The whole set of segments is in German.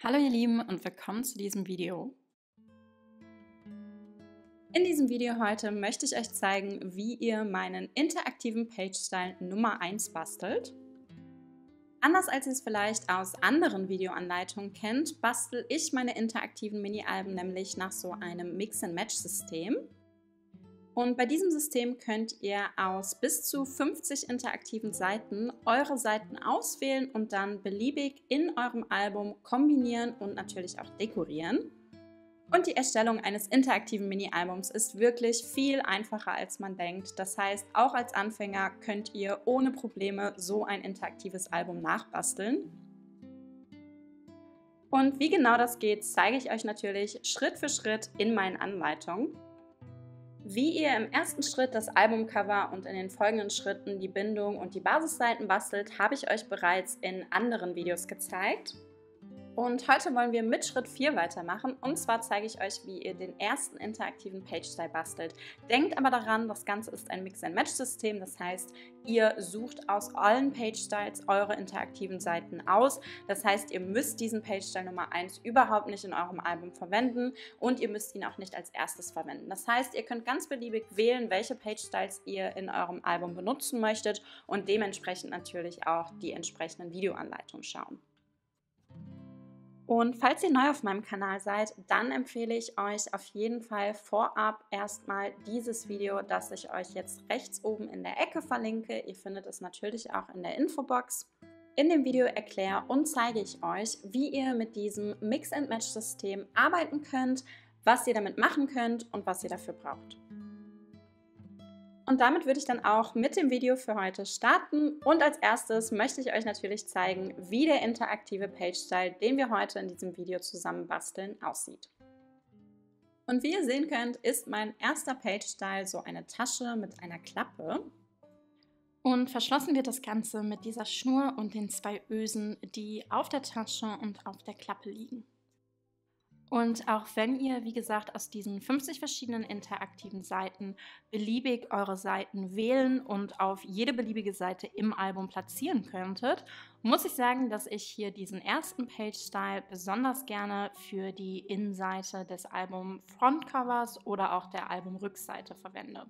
Hallo ihr Lieben und willkommen zu diesem Video. In diesem Video heute möchte ich euch zeigen, wie ihr meinen interaktiven Page-Style Nummer 1 bastelt. Anders als ihr es vielleicht aus anderen Videoanleitungen kennt, bastel ich meine interaktiven Mini-Alben nämlich nach so einem Mix-and-Match-System. Und bei diesem System könnt ihr aus bis zu 50 interaktiven Seiten eure Seiten auswählen und dann beliebig in eurem Album kombinieren und natürlich auch dekorieren. Und die Erstellung eines interaktiven Mini-Albums ist wirklich viel einfacher, als man denkt. Das heißt, auch als Anfänger könnt ihr ohne Probleme so ein interaktives Album nachbasteln. Und wie genau das geht, zeige ich euch natürlich Schritt für Schritt in meinen Anleitungen wie ihr im ersten Schritt das Albumcover und in den folgenden Schritten die Bindung und die Basisseiten bastelt, habe ich euch bereits in anderen Videos gezeigt und heute wollen wir mit Schritt 4 weitermachen. Und zwar zeige ich euch, wie ihr den ersten interaktiven Page-Style bastelt. Denkt aber daran, das Ganze ist ein Mix-and-Match-System. Das heißt, ihr sucht aus allen Page-Styles eure interaktiven Seiten aus. Das heißt, ihr müsst diesen Page-Style Nummer 1 überhaupt nicht in eurem Album verwenden und ihr müsst ihn auch nicht als erstes verwenden. Das heißt, ihr könnt ganz beliebig wählen, welche Page-Styles ihr in eurem Album benutzen möchtet und dementsprechend natürlich auch die entsprechenden Videoanleitungen schauen. Und falls ihr neu auf meinem Kanal seid, dann empfehle ich euch auf jeden Fall vorab erstmal dieses Video, das ich euch jetzt rechts oben in der Ecke verlinke. Ihr findet es natürlich auch in der Infobox. In dem Video erkläre und zeige ich euch, wie ihr mit diesem Mix-and-Match-System arbeiten könnt, was ihr damit machen könnt und was ihr dafür braucht. Und damit würde ich dann auch mit dem Video für heute starten. Und als erstes möchte ich euch natürlich zeigen, wie der interaktive Page-Style, den wir heute in diesem Video zusammen basteln, aussieht. Und wie ihr sehen könnt, ist mein erster Page-Style so eine Tasche mit einer Klappe. Und verschlossen wird das Ganze mit dieser Schnur und den zwei Ösen, die auf der Tasche und auf der Klappe liegen. Und auch wenn ihr, wie gesagt, aus diesen 50 verschiedenen interaktiven Seiten beliebig eure Seiten wählen und auf jede beliebige Seite im Album platzieren könntet, muss ich sagen, dass ich hier diesen ersten Page-Style besonders gerne für die Innenseite des Album-Frontcovers oder auch der Album-Rückseite verwende.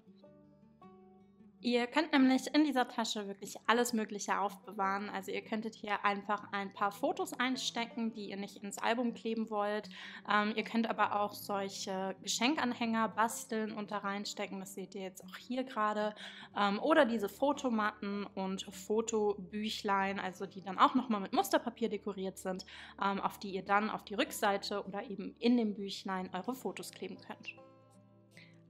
Ihr könnt nämlich in dieser Tasche wirklich alles Mögliche aufbewahren. Also ihr könntet hier einfach ein paar Fotos einstecken, die ihr nicht ins Album kleben wollt. Ähm, ihr könnt aber auch solche Geschenkanhänger basteln und da reinstecken. Das seht ihr jetzt auch hier gerade. Ähm, oder diese Fotomatten und Fotobüchlein, also die dann auch nochmal mit Musterpapier dekoriert sind, ähm, auf die ihr dann auf die Rückseite oder eben in dem Büchlein eure Fotos kleben könnt.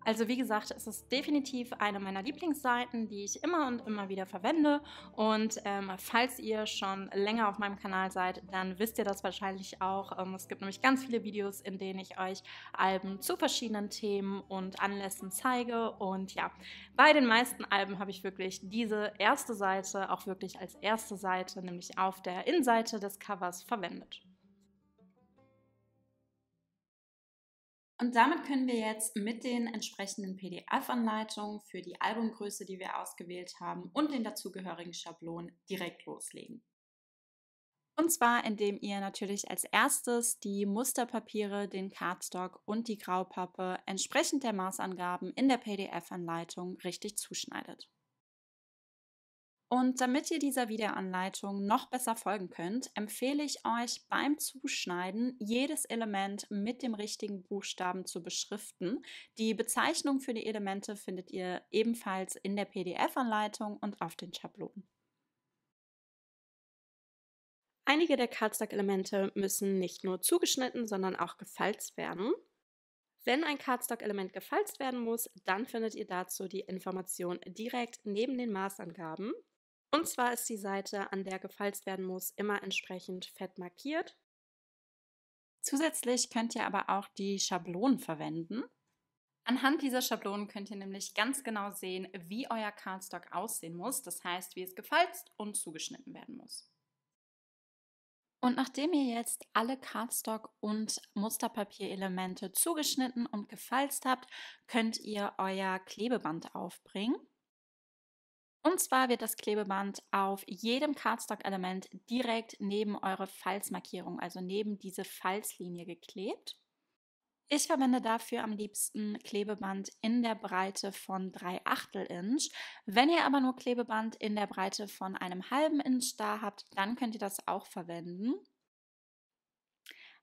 Also wie gesagt, es ist definitiv eine meiner Lieblingsseiten, die ich immer und immer wieder verwende. Und ähm, falls ihr schon länger auf meinem Kanal seid, dann wisst ihr das wahrscheinlich auch. Ähm, es gibt nämlich ganz viele Videos, in denen ich euch Alben zu verschiedenen Themen und Anlässen zeige. Und ja, bei den meisten Alben habe ich wirklich diese erste Seite auch wirklich als erste Seite, nämlich auf der Innenseite des Covers verwendet. Und damit können wir jetzt mit den entsprechenden PDF-Anleitungen für die Albumgröße, die wir ausgewählt haben und den dazugehörigen Schablonen direkt loslegen. Und zwar, indem ihr natürlich als erstes die Musterpapiere, den Cardstock und die Graupappe entsprechend der Maßangaben in der PDF-Anleitung richtig zuschneidet. Und damit ihr dieser Videoanleitung noch besser folgen könnt, empfehle ich euch beim Zuschneiden jedes Element mit dem richtigen Buchstaben zu beschriften. Die Bezeichnung für die Elemente findet ihr ebenfalls in der PDF-Anleitung und auf den Schablonen. Einige der Cardstock-Elemente müssen nicht nur zugeschnitten, sondern auch gefalzt werden. Wenn ein Cardstock-Element gefalzt werden muss, dann findet ihr dazu die Information direkt neben den Maßangaben. Und zwar ist die Seite, an der gefalzt werden muss, immer entsprechend fett markiert. Zusätzlich könnt ihr aber auch die Schablonen verwenden. Anhand dieser Schablonen könnt ihr nämlich ganz genau sehen, wie euer Cardstock aussehen muss, das heißt, wie es gefalzt und zugeschnitten werden muss. Und nachdem ihr jetzt alle Cardstock- und Musterpapierelemente zugeschnitten und gefalzt habt, könnt ihr euer Klebeband aufbringen. Und zwar wird das Klebeband auf jedem Cardstock-Element direkt neben eure Falzmarkierung, also neben diese Falzlinie geklebt. Ich verwende dafür am liebsten Klebeband in der Breite von 3 Achtel Inch. Wenn ihr aber nur Klebeband in der Breite von einem halben Inch da habt, dann könnt ihr das auch verwenden.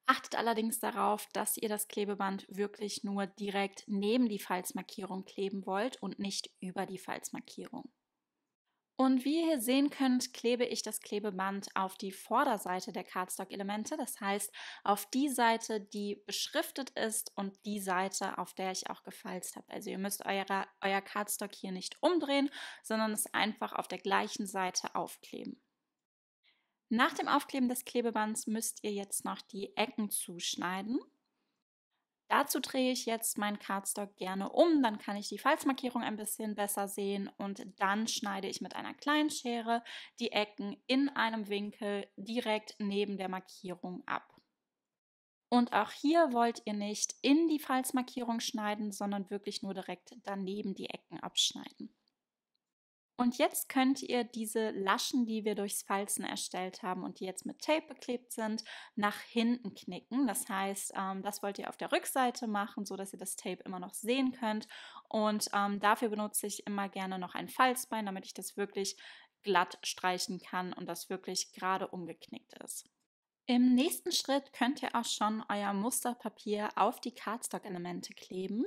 Achtet allerdings darauf, dass ihr das Klebeband wirklich nur direkt neben die Falzmarkierung kleben wollt und nicht über die Falzmarkierung. Und wie ihr hier sehen könnt, klebe ich das Klebeband auf die Vorderseite der Cardstock-Elemente, das heißt auf die Seite, die beschriftet ist und die Seite, auf der ich auch gefalzt habe. Also ihr müsst eure, euer Cardstock hier nicht umdrehen, sondern es einfach auf der gleichen Seite aufkleben. Nach dem Aufkleben des Klebebands müsst ihr jetzt noch die Ecken zuschneiden. Dazu drehe ich jetzt meinen Cardstock gerne um, dann kann ich die Falzmarkierung ein bisschen besser sehen und dann schneide ich mit einer kleinen Schere die Ecken in einem Winkel direkt neben der Markierung ab. Und auch hier wollt ihr nicht in die Falzmarkierung schneiden, sondern wirklich nur direkt daneben die Ecken abschneiden. Und jetzt könnt ihr diese Laschen, die wir durchs Falzen erstellt haben und die jetzt mit Tape beklebt sind, nach hinten knicken. Das heißt, ähm, das wollt ihr auf der Rückseite machen, so dass ihr das Tape immer noch sehen könnt. Und ähm, dafür benutze ich immer gerne noch ein Falzbein, damit ich das wirklich glatt streichen kann und das wirklich gerade umgeknickt ist. Im nächsten Schritt könnt ihr auch schon euer Musterpapier auf die Cardstock-Elemente kleben.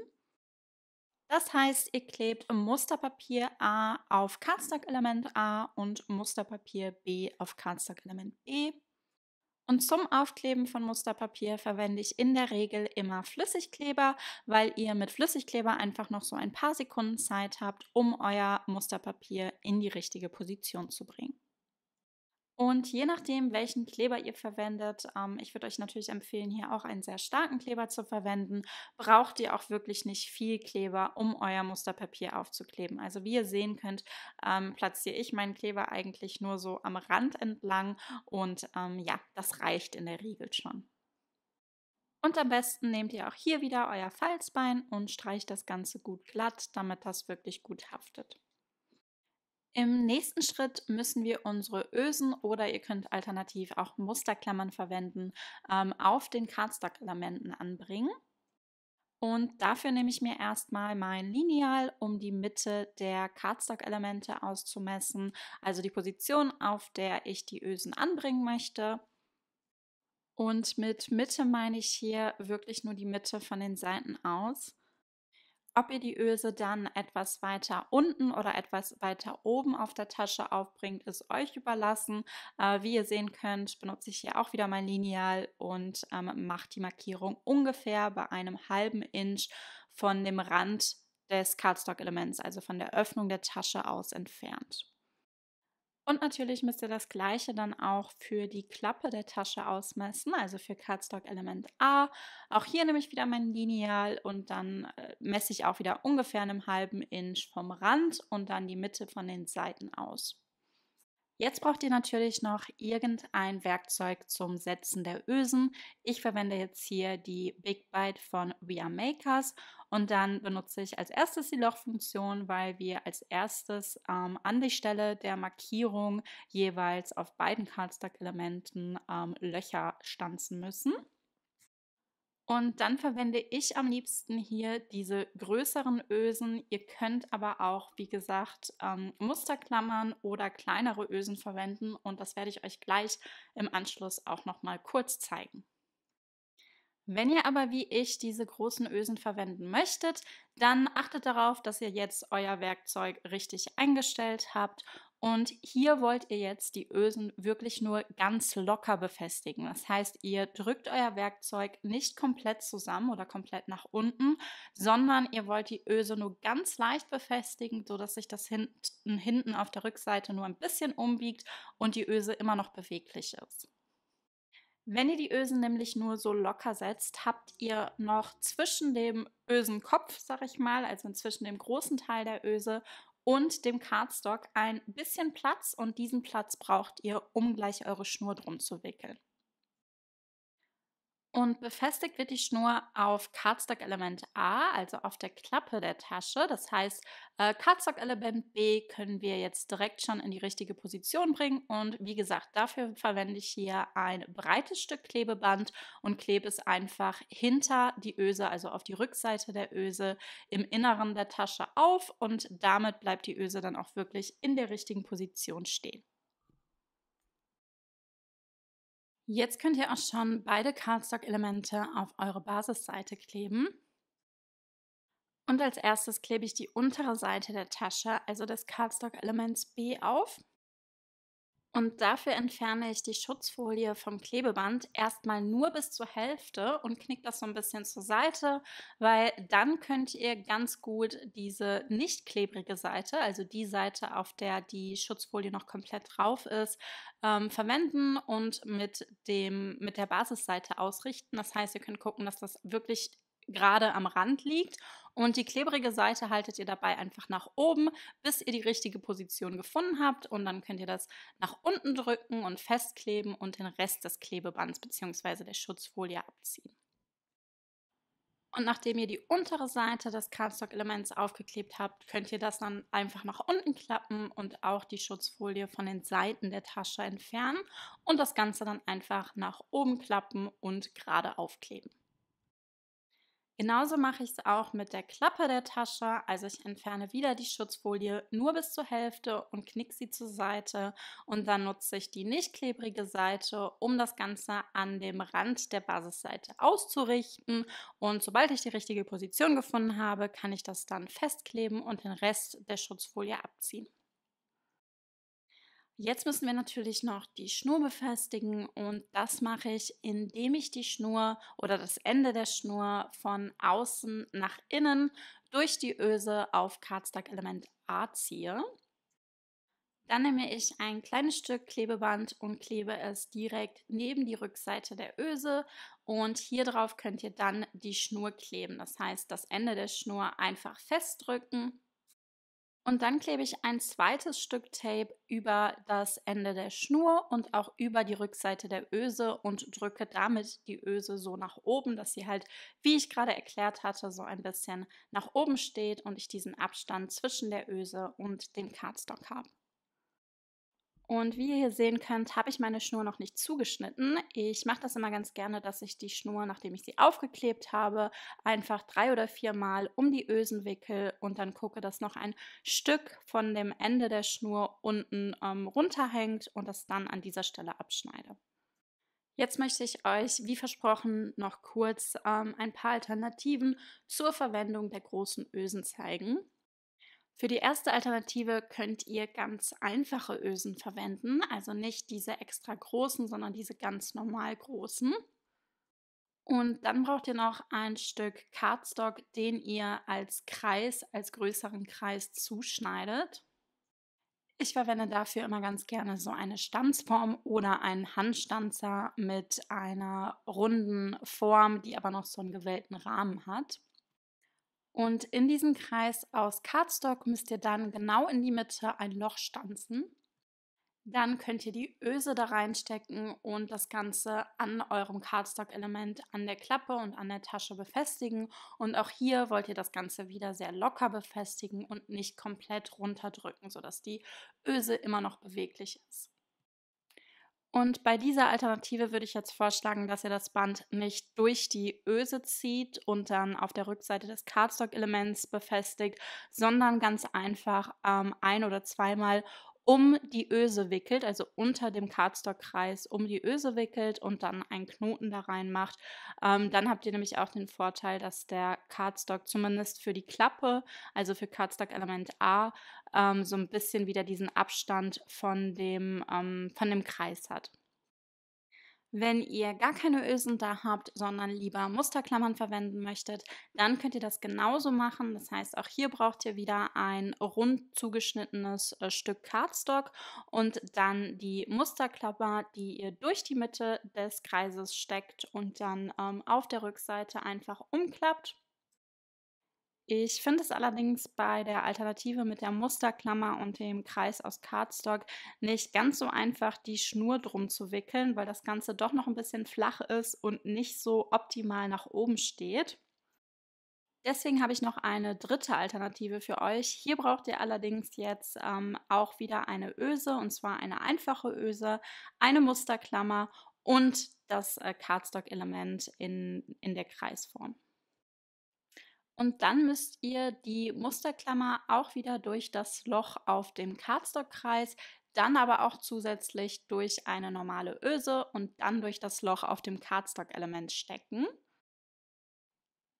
Das heißt, ihr klebt Musterpapier A auf Cardstock-Element A und Musterpapier B auf Cardstock-Element B. Und zum Aufkleben von Musterpapier verwende ich in der Regel immer Flüssigkleber, weil ihr mit Flüssigkleber einfach noch so ein paar Sekunden Zeit habt, um euer Musterpapier in die richtige Position zu bringen. Und je nachdem, welchen Kleber ihr verwendet, ähm, ich würde euch natürlich empfehlen, hier auch einen sehr starken Kleber zu verwenden, braucht ihr auch wirklich nicht viel Kleber, um euer Musterpapier aufzukleben. Also wie ihr sehen könnt, ähm, platziere ich meinen Kleber eigentlich nur so am Rand entlang und ähm, ja, das reicht in der Regel schon. Und am besten nehmt ihr auch hier wieder euer Falzbein und streicht das Ganze gut glatt, damit das wirklich gut haftet. Im nächsten Schritt müssen wir unsere Ösen oder ihr könnt alternativ auch Musterklammern verwenden, ähm, auf den Cardstock-Elementen anbringen. Und dafür nehme ich mir erstmal mein Lineal, um die Mitte der Cardstock-Elemente auszumessen, also die Position, auf der ich die Ösen anbringen möchte. Und mit Mitte meine ich hier wirklich nur die Mitte von den Seiten aus ob ihr die Öse dann etwas weiter unten oder etwas weiter oben auf der Tasche aufbringt, ist euch überlassen. Äh, wie ihr sehen könnt, benutze ich hier auch wieder mein Lineal und ähm, mache die Markierung ungefähr bei einem halben Inch von dem Rand des Cardstock-Elements, also von der Öffnung der Tasche aus entfernt. Und natürlich müsst ihr das gleiche dann auch für die Klappe der Tasche ausmessen, also für Cardstock Element A. Auch hier nehme ich wieder mein Lineal und dann äh, messe ich auch wieder ungefähr einem halben Inch vom Rand und dann die Mitte von den Seiten aus. Jetzt braucht ihr natürlich noch irgendein Werkzeug zum Setzen der Ösen. Ich verwende jetzt hier die Big Bite von We Are Makers und dann benutze ich als erstes die Lochfunktion, weil wir als erstes ähm, an die Stelle der Markierung jeweils auf beiden Cardstock-Elementen ähm, Löcher stanzen müssen. Und dann verwende ich am liebsten hier diese größeren Ösen. Ihr könnt aber auch, wie gesagt, ähm, Musterklammern oder kleinere Ösen verwenden. Und das werde ich euch gleich im Anschluss auch nochmal kurz zeigen. Wenn ihr aber wie ich diese großen Ösen verwenden möchtet, dann achtet darauf, dass ihr jetzt euer Werkzeug richtig eingestellt habt und hier wollt ihr jetzt die Ösen wirklich nur ganz locker befestigen. Das heißt, ihr drückt euer Werkzeug nicht komplett zusammen oder komplett nach unten, sondern ihr wollt die Öse nur ganz leicht befestigen, sodass sich das hinten, hinten auf der Rückseite nur ein bisschen umbiegt und die Öse immer noch beweglich ist. Wenn ihr die Ösen nämlich nur so locker setzt, habt ihr noch zwischen dem Ösenkopf, sag ich mal, also zwischen dem großen Teil der Öse und dem Cardstock ein bisschen Platz und diesen Platz braucht ihr, um gleich eure Schnur drum zu wickeln. Und befestigt wird die Schnur auf Cardstock-Element A, also auf der Klappe der Tasche. Das heißt, äh, Cardstock-Element B können wir jetzt direkt schon in die richtige Position bringen. Und wie gesagt, dafür verwende ich hier ein breites Stück Klebeband und klebe es einfach hinter die Öse, also auf die Rückseite der Öse im Inneren der Tasche auf. Und damit bleibt die Öse dann auch wirklich in der richtigen Position stehen. Jetzt könnt ihr auch schon beide Cardstock-Elemente auf eure Basisseite kleben. Und als erstes klebe ich die untere Seite der Tasche, also des Cardstock-Elements B auf und dafür entferne ich die Schutzfolie vom Klebeband erstmal nur bis zur Hälfte und knicke das so ein bisschen zur Seite, weil dann könnt ihr ganz gut diese nicht klebrige Seite, also die Seite, auf der die Schutzfolie noch komplett drauf ist, ähm, verwenden und mit, dem, mit der Basisseite ausrichten. Das heißt, ihr könnt gucken, dass das wirklich gerade am Rand liegt. Und die klebrige Seite haltet ihr dabei einfach nach oben, bis ihr die richtige Position gefunden habt. Und dann könnt ihr das nach unten drücken und festkleben und den Rest des Klebebands bzw. der Schutzfolie abziehen. Und nachdem ihr die untere Seite des Cardstock-Elements aufgeklebt habt, könnt ihr das dann einfach nach unten klappen und auch die Schutzfolie von den Seiten der Tasche entfernen und das Ganze dann einfach nach oben klappen und gerade aufkleben. Genauso mache ich es auch mit der Klappe der Tasche, also ich entferne wieder die Schutzfolie nur bis zur Hälfte und knicke sie zur Seite und dann nutze ich die nicht klebrige Seite, um das Ganze an dem Rand der Basisseite auszurichten und sobald ich die richtige Position gefunden habe, kann ich das dann festkleben und den Rest der Schutzfolie abziehen. Jetzt müssen wir natürlich noch die Schnur befestigen und das mache ich, indem ich die Schnur oder das Ende der Schnur von außen nach innen durch die Öse auf Cardstock-Element A ziehe. Dann nehme ich ein kleines Stück Klebeband und klebe es direkt neben die Rückseite der Öse und hier drauf könnt ihr dann die Schnur kleben. Das heißt, das Ende der Schnur einfach festdrücken und dann klebe ich ein zweites Stück Tape über das Ende der Schnur und auch über die Rückseite der Öse und drücke damit die Öse so nach oben, dass sie halt, wie ich gerade erklärt hatte, so ein bisschen nach oben steht und ich diesen Abstand zwischen der Öse und dem Cardstock habe. Und wie ihr hier sehen könnt, habe ich meine Schnur noch nicht zugeschnitten. Ich mache das immer ganz gerne, dass ich die Schnur, nachdem ich sie aufgeklebt habe, einfach drei oder viermal um die Ösen wickel und dann gucke, dass noch ein Stück von dem Ende der Schnur unten ähm, runterhängt und das dann an dieser Stelle abschneide. Jetzt möchte ich euch, wie versprochen, noch kurz ähm, ein paar Alternativen zur Verwendung der großen Ösen zeigen. Für die erste Alternative könnt ihr ganz einfache Ösen verwenden, also nicht diese extra großen, sondern diese ganz normal großen. Und dann braucht ihr noch ein Stück Cardstock, den ihr als Kreis, als größeren Kreis zuschneidet. Ich verwende dafür immer ganz gerne so eine Stanzform oder einen Handstanzer mit einer runden Form, die aber noch so einen gewellten Rahmen hat. Und in diesen Kreis aus Cardstock müsst ihr dann genau in die Mitte ein Loch stanzen. Dann könnt ihr die Öse da reinstecken und das Ganze an eurem Cardstock-Element an der Klappe und an der Tasche befestigen. Und auch hier wollt ihr das Ganze wieder sehr locker befestigen und nicht komplett runterdrücken, sodass die Öse immer noch beweglich ist. Und bei dieser Alternative würde ich jetzt vorschlagen, dass ihr das Band nicht durch die Öse zieht und dann auf der Rückseite des Cardstock-Elements befestigt, sondern ganz einfach ähm, ein- oder zweimal um die Öse wickelt, also unter dem Cardstock-Kreis um die Öse wickelt und dann einen Knoten da reinmacht. Ähm, dann habt ihr nämlich auch den Vorteil, dass der Cardstock zumindest für die Klappe, also für Cardstock-Element A, ähm, so ein bisschen wieder diesen Abstand von dem, ähm, von dem Kreis hat. Wenn ihr gar keine Ösen da habt, sondern lieber Musterklammern verwenden möchtet, dann könnt ihr das genauso machen. Das heißt, auch hier braucht ihr wieder ein rund zugeschnittenes äh, Stück Cardstock und dann die Musterklammer, die ihr durch die Mitte des Kreises steckt und dann ähm, auf der Rückseite einfach umklappt ich finde es allerdings bei der Alternative mit der Musterklammer und dem Kreis aus Cardstock nicht ganz so einfach, die Schnur drum zu wickeln, weil das Ganze doch noch ein bisschen flach ist und nicht so optimal nach oben steht. Deswegen habe ich noch eine dritte Alternative für euch. Hier braucht ihr allerdings jetzt ähm, auch wieder eine Öse, und zwar eine einfache Öse, eine Musterklammer und das äh, Cardstock-Element in, in der Kreisform. Und dann müsst ihr die Musterklammer auch wieder durch das Loch auf dem Cardstock-Kreis, dann aber auch zusätzlich durch eine normale Öse und dann durch das Loch auf dem Cardstock-Element stecken.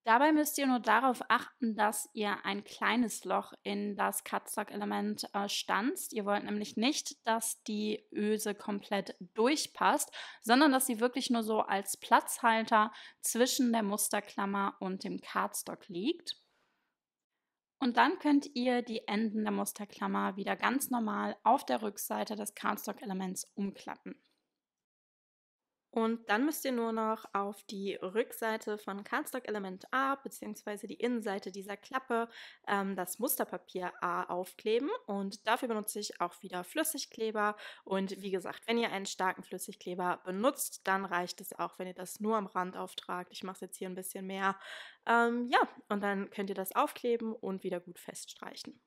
Dabei müsst ihr nur darauf achten, dass ihr ein kleines Loch in das Cutstock-Element äh, stanzt. Ihr wollt nämlich nicht, dass die Öse komplett durchpasst, sondern dass sie wirklich nur so als Platzhalter zwischen der Musterklammer und dem Cardstock liegt. Und dann könnt ihr die Enden der Musterklammer wieder ganz normal auf der Rückseite des Cardstock-Elements umklappen. Und dann müsst ihr nur noch auf die Rückseite von Cardstock Element A bzw. die Innenseite dieser Klappe ähm, das Musterpapier A aufkleben. Und dafür benutze ich auch wieder Flüssigkleber. Und wie gesagt, wenn ihr einen starken Flüssigkleber benutzt, dann reicht es auch, wenn ihr das nur am Rand auftragt. Ich mache es jetzt hier ein bisschen mehr. Ähm, ja, und dann könnt ihr das aufkleben und wieder gut feststreichen.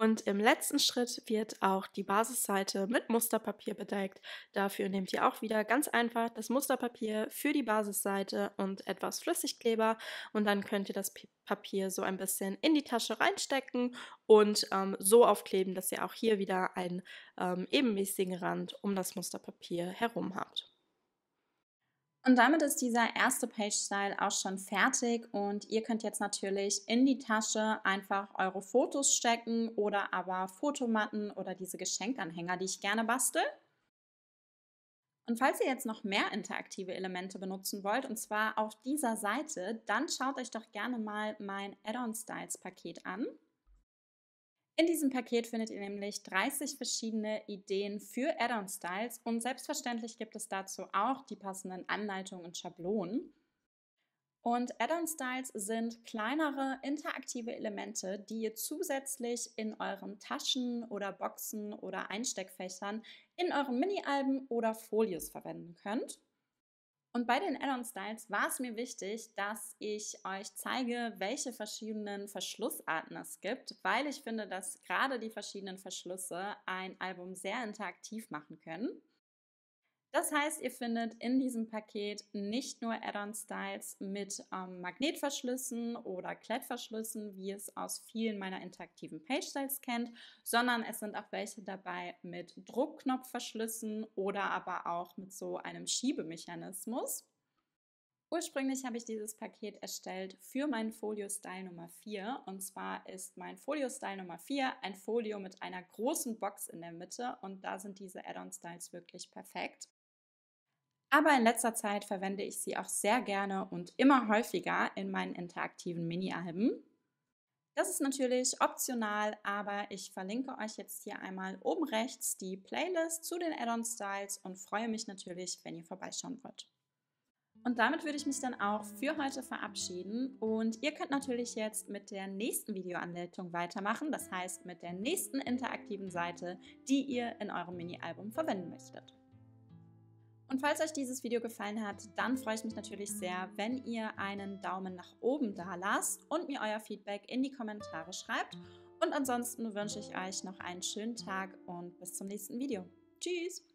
Und im letzten Schritt wird auch die Basisseite mit Musterpapier bedeckt. Dafür nehmt ihr auch wieder ganz einfach das Musterpapier für die Basisseite und etwas Flüssigkleber und dann könnt ihr das Papier so ein bisschen in die Tasche reinstecken und ähm, so aufkleben, dass ihr auch hier wieder einen ähm, ebenmäßigen Rand um das Musterpapier herum habt. Und damit ist dieser erste Page-Style auch schon fertig und ihr könnt jetzt natürlich in die Tasche einfach eure Fotos stecken oder aber Fotomatten oder diese Geschenkanhänger, die ich gerne bastel. Und falls ihr jetzt noch mehr interaktive Elemente benutzen wollt, und zwar auf dieser Seite, dann schaut euch doch gerne mal mein Add-on Styles Paket an. In diesem Paket findet ihr nämlich 30 verschiedene Ideen für Add-on-Styles und selbstverständlich gibt es dazu auch die passenden Anleitungen und Schablonen. Und Add-on-Styles sind kleinere interaktive Elemente, die ihr zusätzlich in euren Taschen oder Boxen oder Einsteckfächern in euren Mini-Alben oder Folios verwenden könnt. Und bei den Add-on-Styles war es mir wichtig, dass ich euch zeige, welche verschiedenen Verschlussarten es gibt, weil ich finde, dass gerade die verschiedenen Verschlüsse ein Album sehr interaktiv machen können. Das heißt, ihr findet in diesem Paket nicht nur Add-on-Styles mit ähm, Magnetverschlüssen oder Klettverschlüssen, wie es aus vielen meiner interaktiven Page-Styles kennt, sondern es sind auch welche dabei mit Druckknopfverschlüssen oder aber auch mit so einem Schiebemechanismus. Ursprünglich habe ich dieses Paket erstellt für meinen Folio-Style Nummer 4. Und zwar ist mein Folio-Style Nummer 4 ein Folio mit einer großen Box in der Mitte und da sind diese Add-on-Styles wirklich perfekt aber in letzter Zeit verwende ich sie auch sehr gerne und immer häufiger in meinen interaktiven Mini-Alben. Das ist natürlich optional, aber ich verlinke euch jetzt hier einmal oben rechts die Playlist zu den Add-on-Styles und freue mich natürlich, wenn ihr vorbeischauen wollt. Und damit würde ich mich dann auch für heute verabschieden und ihr könnt natürlich jetzt mit der nächsten Videoanleitung weitermachen, das heißt mit der nächsten interaktiven Seite, die ihr in eurem Mini-Album verwenden möchtet. Und falls euch dieses Video gefallen hat, dann freue ich mich natürlich sehr, wenn ihr einen Daumen nach oben da lasst und mir euer Feedback in die Kommentare schreibt. Und ansonsten wünsche ich euch noch einen schönen Tag und bis zum nächsten Video. Tschüss!